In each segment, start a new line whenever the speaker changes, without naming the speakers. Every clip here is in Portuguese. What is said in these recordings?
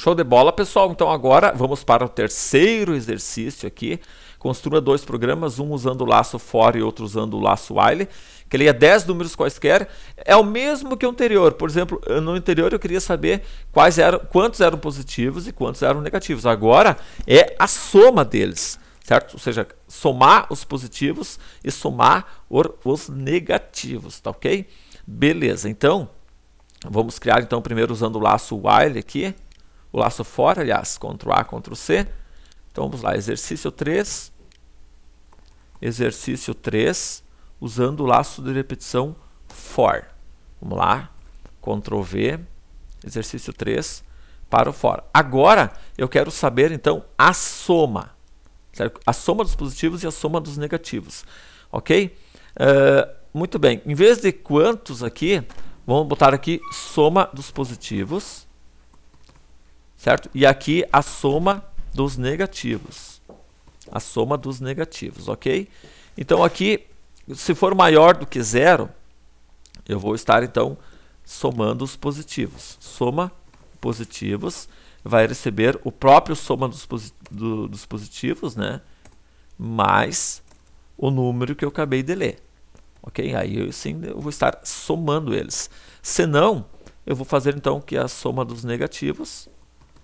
Show de bola, pessoal. Então agora vamos para o terceiro exercício aqui. Construa dois programas, um usando o laço for e outro usando o laço while, que leia 10 números quaisquer. É o mesmo que o anterior. Por exemplo, no anterior eu queria saber quais eram, quantos eram positivos e quantos eram negativos. Agora é a soma deles, certo? Ou seja, somar os positivos e somar os negativos, tá ok? Beleza, então vamos criar então primeiro usando o laço while aqui o laço fora, aliás, Ctrl A, Ctrl C. Então vamos lá, exercício 3. Exercício 3, usando o laço de repetição for. Vamos lá, Ctrl V, exercício 3, para o for. Agora eu quero saber então a soma. Certo? A soma dos positivos e a soma dos negativos. Ok? Uh, muito bem, em vez de quantos aqui, vamos botar aqui soma dos positivos certo? E aqui a soma dos negativos. A soma dos negativos, ok? Então aqui, se for maior do que zero, eu vou estar então somando os positivos. Soma positivos vai receber o próprio soma dos, do, dos positivos, né? Mais o número que eu acabei de ler. Ok? Aí eu, sim eu vou estar somando eles. Se não, eu vou fazer então que a soma dos negativos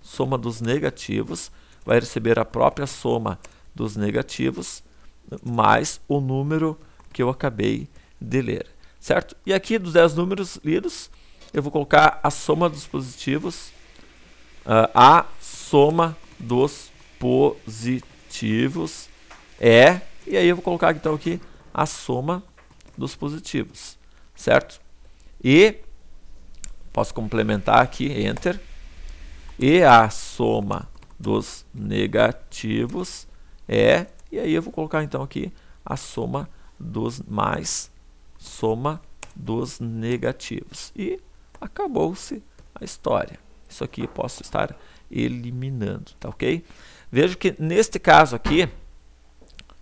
soma dos negativos, vai receber a própria soma dos negativos mais o número que eu acabei de ler, certo? E aqui dos 10 números lidos, eu vou colocar a soma dos positivos, uh, a soma dos positivos é, e aí eu vou colocar então aqui a soma dos positivos, certo? E posso complementar aqui, enter, e a soma dos negativos é, e aí eu vou colocar então aqui a soma dos mais, soma dos negativos. E acabou-se a história. Isso aqui eu posso estar eliminando, tá ok? Vejo que neste caso aqui,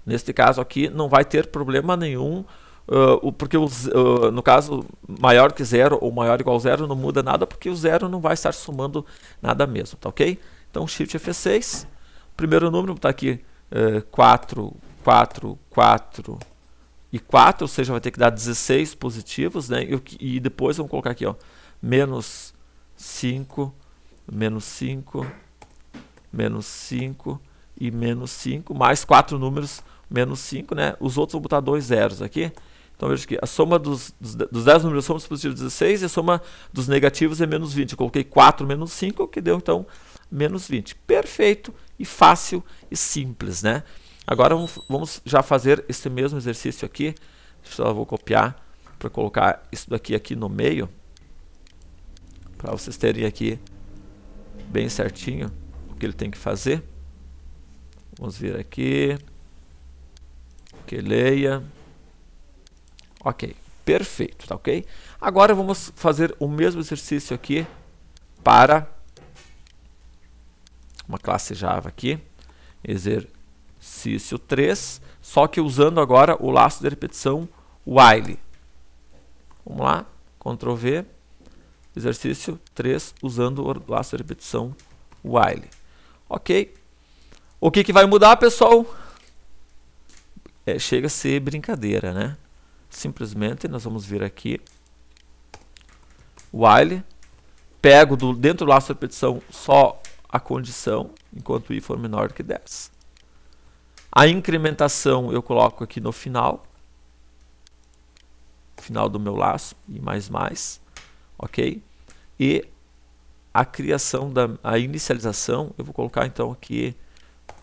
neste caso aqui não vai ter problema nenhum Uh, porque os, uh, ah, no caso maior que zero ou maior igual a zero não muda nada porque o zero não vai estar somando nada mesmo, tá ok? Então Shift F6, primeiro número está aqui uh, 4, 4, 4 e 4, ou seja, vai ter que dar 16 positivos, né? E, e depois vamos colocar aqui, ó, menos 5, menos 5, menos 5 e menos 5, mais 4 números, menos 5, né? Os outros vão botar dois zeros aqui. Então veja que a soma dos, dos, dos 10 números somos positivos 16 e a soma dos negativos é menos 20. Eu coloquei 4 menos 5, que deu então menos 20. Perfeito e fácil e simples, né? Agora vamos já fazer esse mesmo exercício aqui. Só vou copiar para colocar isso daqui aqui no meio. Para vocês terem aqui bem certinho o que ele tem que fazer. Vamos vir aqui. Que leia. Ok, perfeito, tá ok? Agora vamos fazer o mesmo exercício aqui para uma classe Java aqui, exercício 3, só que usando agora o laço de repetição while. Vamos lá, Ctrl V, exercício 3, usando o laço de repetição while. Ok. O que, que vai mudar, pessoal? É, chega a ser brincadeira, né? simplesmente nós vamos vir aqui while pego do, dentro do laço de repetição só a condição enquanto i for menor que 10 a incrementação eu coloco aqui no final final do meu laço e mais mais ok e a criação da a inicialização eu vou colocar então aqui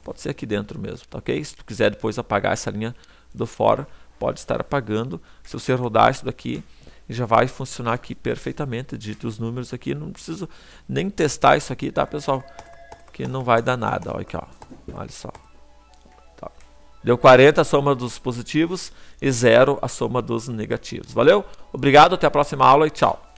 pode ser aqui dentro mesmo tá ok se tu quiser depois apagar essa linha do fora pode estar apagando. Se você rodar isso daqui, já vai funcionar aqui perfeitamente. Digite os números aqui, não preciso nem testar isso aqui, tá pessoal? Que não vai dar nada, olha aqui, ó. olha só. Tá. Deu 40 a soma dos positivos e 0 a soma dos negativos. Valeu? Obrigado, até a próxima aula e tchau.